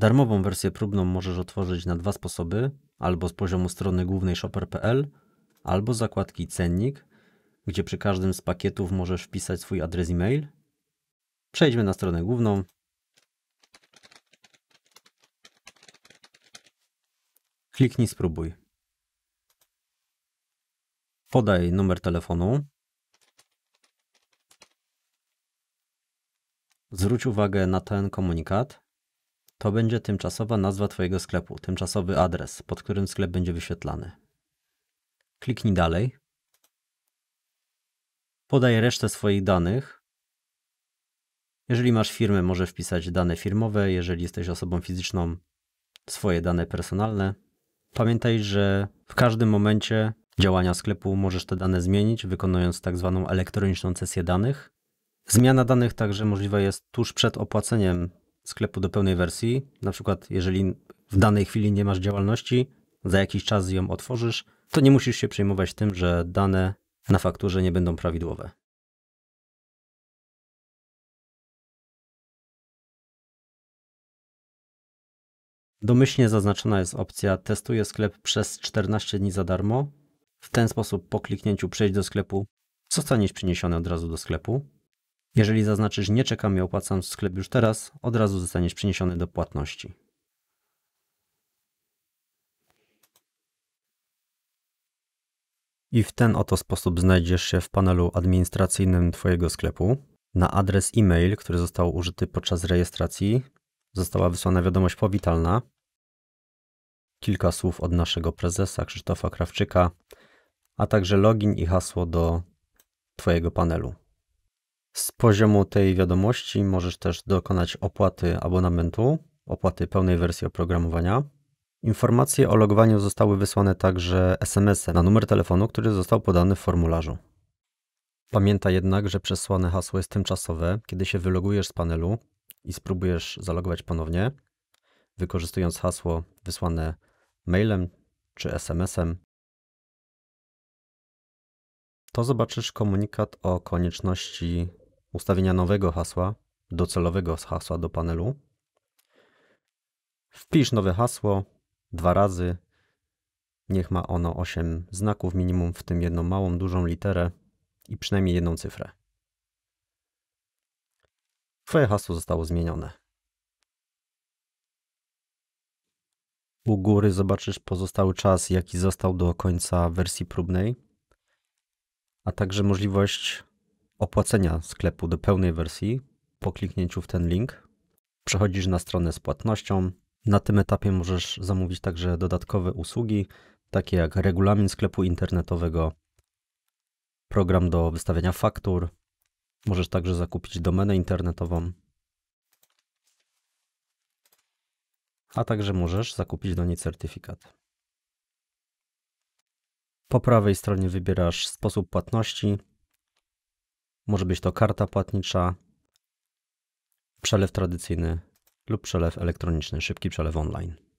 Darmową wersję próbną możesz otworzyć na dwa sposoby, albo z poziomu strony głównej shopper.pl, albo z zakładki cennik, gdzie przy każdym z pakietów możesz wpisać swój adres e-mail. Przejdźmy na stronę główną. Kliknij spróbuj. Podaj numer telefonu. Zwróć uwagę na ten komunikat. To będzie tymczasowa nazwa Twojego sklepu, tymczasowy adres, pod którym sklep będzie wyświetlany. Kliknij dalej. Podaj resztę swoich danych. Jeżeli masz firmę, może wpisać dane firmowe, jeżeli jesteś osobą fizyczną, swoje dane personalne. Pamiętaj, że w każdym momencie działania sklepu możesz te dane zmienić, wykonując tak zwaną elektroniczną cesję danych. Zmiana danych także możliwa jest tuż przed opłaceniem sklepu do pełnej wersji. Na przykład, jeżeli w danej chwili nie masz działalności, za jakiś czas ją otworzysz, to nie musisz się przejmować tym, że dane na fakturze nie będą prawidłowe. Domyślnie zaznaczona jest opcja testuję sklep przez 14 dni za darmo. W ten sposób po kliknięciu "przejdź do sklepu co zostaniesz przyniesiony od razu do sklepu. Jeżeli zaznaczysz nie czekam i opłacam sklep już teraz, od razu zostaniesz przeniesiony do płatności. I w ten oto sposób znajdziesz się w panelu administracyjnym Twojego sklepu. Na adres e-mail, który został użyty podczas rejestracji, została wysłana wiadomość powitalna. Kilka słów od naszego prezesa Krzysztofa Krawczyka, a także login i hasło do Twojego panelu. Z poziomu tej wiadomości możesz też dokonać opłaty abonamentu, opłaty pełnej wersji oprogramowania. Informacje o logowaniu zostały wysłane także SMS-em na numer telefonu, który został podany w formularzu. Pamiętaj jednak, że przesłane hasło jest tymczasowe. Kiedy się wylogujesz z panelu i spróbujesz zalogować ponownie, wykorzystując hasło wysłane mailem czy SMS-em, to zobaczysz komunikat o konieczności ustawienia nowego hasła, docelowego hasła do panelu. Wpisz nowe hasło dwa razy. Niech ma ono 8 znaków minimum, w tym jedną małą, dużą literę i przynajmniej jedną cyfrę. Twoje hasło zostało zmienione. U góry zobaczysz pozostały czas, jaki został do końca wersji próbnej, a także możliwość opłacenia sklepu do pełnej wersji, po kliknięciu w ten link przechodzisz na stronę z płatnością. Na tym etapie możesz zamówić także dodatkowe usługi, takie jak regulamin sklepu internetowego, program do wystawiania faktur. Możesz także zakupić domenę internetową, a także możesz zakupić do niej certyfikat. Po prawej stronie wybierasz sposób płatności, może być to karta płatnicza, przelew tradycyjny lub przelew elektroniczny, szybki przelew online.